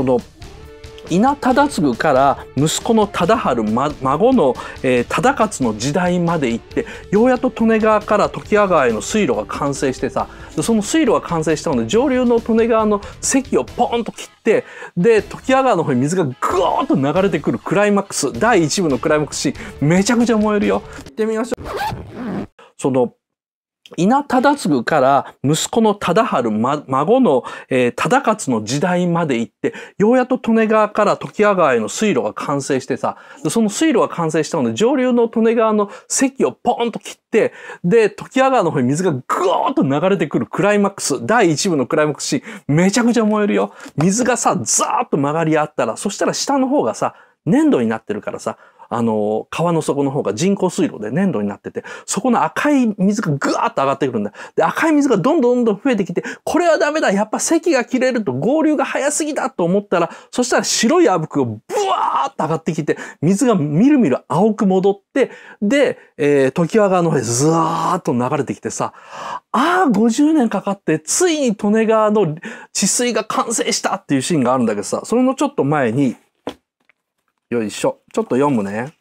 その稲忠次から息子の忠春、ま、孫の、えー、忠勝の時代まで行ってようやと利根川から常盤川への水路が完成してさその水路が完成したので上流の利根川の堰をポーンと切ってで常盤川の方に水がグーッと流れてくるクライマックス第1部のクライマックスシーンめちゃくちゃ燃えるよ。行ってみましょう。その稲忠次から息子の忠春、ま、孫の、えー、忠勝の時代まで行って、ようやっと利根川から時屋川への水路が完成してさ、その水路が完成したので、上流の利根川の堰をポーンと切って、で、時屋川の方に水がぐーっと流れてくるクライマックス、第1部のクライマックスシーン、めちゃくちゃ燃えるよ。水がさ、ザーッと曲がり合ったら、そしたら下の方がさ、粘土になってるからさ、あの、川の底の方が人工水路で粘土になってて、そこの赤い水がぐわーっと上がってくるんだ。で、赤い水がどんどんどん増えてきて、これはダメだやっぱ咳が切れると合流が早すぎだと思ったら、そしたら白いあぶくがブワーっと上がってきて、水がみるみる青く戻って、で、えー、時和川の方へずわーっと流れてきてさ、ああ、50年かかって、ついに利根川の治水が完成したっていうシーンがあるんだけどさ、それのちょっと前に、よいしょ。ちょっと読むね。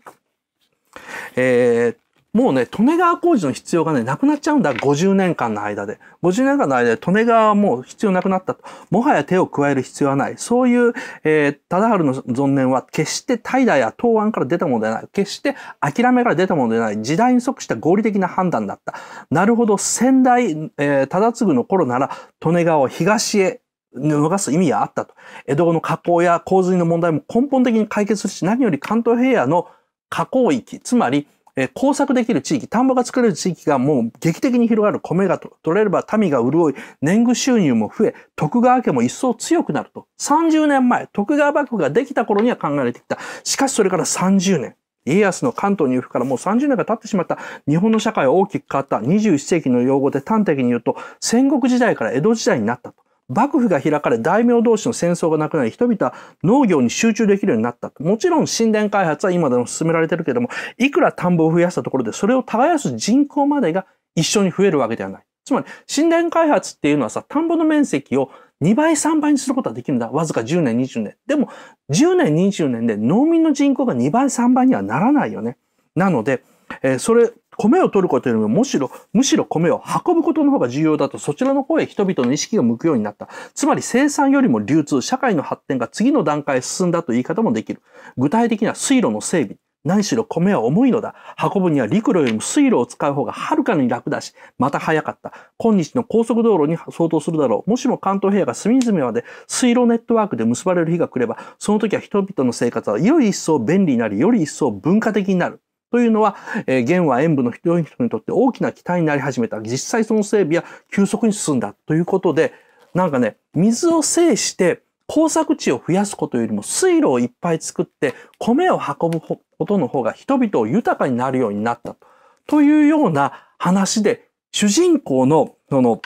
えー、もうね、利根川工事の必要がね、なくなっちゃうんだ。50年間の間で。50年間の間で利根川はもう必要なくなった。もはや手を加える必要はない。そういう、えー、忠治の存念は決して怠惰や東安から出たものではない。決して諦めから出たものではない。時代に即した合理的な判断だった。なるほど、先代、えー、忠次の頃なら利根川を東へ逃す意味があったと。江戸の河口や洪水の問題も根本的に解決し、何より関東平野の河口域、つまり、耕工作できる地域、田んぼが作れる地域がもう劇的に広がる米が取れれば民が潤い、年貢収入も増え、徳川家も一層強くなると。30年前、徳川幕府ができた頃には考えられてきた。しかしそれから30年。家康の関東入府からもう30年が経ってしまった日本の社会は大きく変わった21世紀の用語で端的に言うと戦国時代から江戸時代になったと。幕府が開かれ大名同士の戦争がなくなり人々は農業に集中できるようになった。もちろん神殿開発は今でも進められてるけども、いくら田んぼを増やしたところでそれを耕す人口までが一緒に増えるわけではない。つまり神殿開発っていうのはさ、田んぼの面積を2倍3倍にすることはできるんだ。わずか10年20年。でも10年20年で農民の人口が2倍3倍にはならないよね。なので、えー、それ米を取ることよりもむしろ、むしろ米を運ぶことの方が重要だと、そちらの方へ人々の意識が向くようになった。つまり生産よりも流通、社会の発展が次の段階へ進んだと言い方もできる。具体的には水路の整備。何しろ米は重いのだ。運ぶには陸路よりも水路を使う方がはるかに楽だし、また早かった。今日の高速道路に相当するだろう。もしも関東平野が隅々まで水路ネットワークで結ばれる日が来れば、その時は人々の生活はより一層便利になり、より一層文化的になる。というのは、えー、元は演武の人々にとって大きな期待になり始めた。実際その整備は急速に進んだということで、なんかね、水を制して耕作地を増やすことよりも水路をいっぱい作って米を運ぶことの方が人々を豊かになるようになったというような話で、主人公の、その、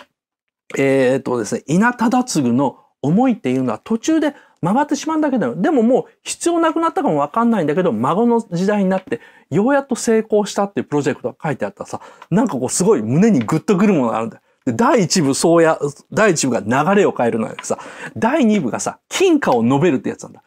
えー、っとですね、稲忠次の思いっていうのは途中で曲がってしまうんだけど、でももう必要なくなったかもわかんないんだけど、孫の時代になって、ようやっと成功したっていうプロジェクトが書いてあったらさ、なんかこうすごい胸にグッとくるものがあるんだよ。で、第一部、そうや、第一部が流れを変えるのやさ、第二部がさ、金貨を述べるってやつなんだ。